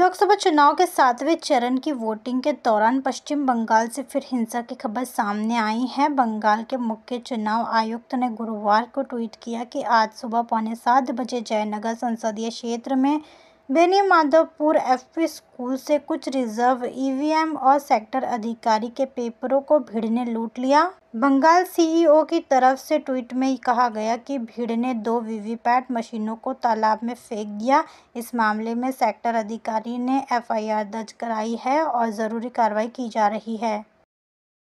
लोकसभा चुनाव के सातवें चरण की वोटिंग के दौरान पश्चिम बंगाल से फिर हिंसा की खबर सामने आई है बंगाल के मुख्य चुनाव आयुक्त ने गुरुवार को ट्वीट किया कि आज सुबह पौने सात बजे जयनगर संसदीय क्षेत्र में बेनी माधवपुर एफपी स्कूल से कुछ रिजर्व ईवीएम और सेक्टर अधिकारी के पेपरों को भीड़ ने लूट लिया बंगाल सीईओ की तरफ से ट्वीट में कहा गया कि भीड़ ने दो वीवीपैट मशीनों को तालाब में फेंक दिया इस मामले में सेक्टर अधिकारी ने एफआईआर दर्ज कराई है और ज़रूरी कार्रवाई की जा रही है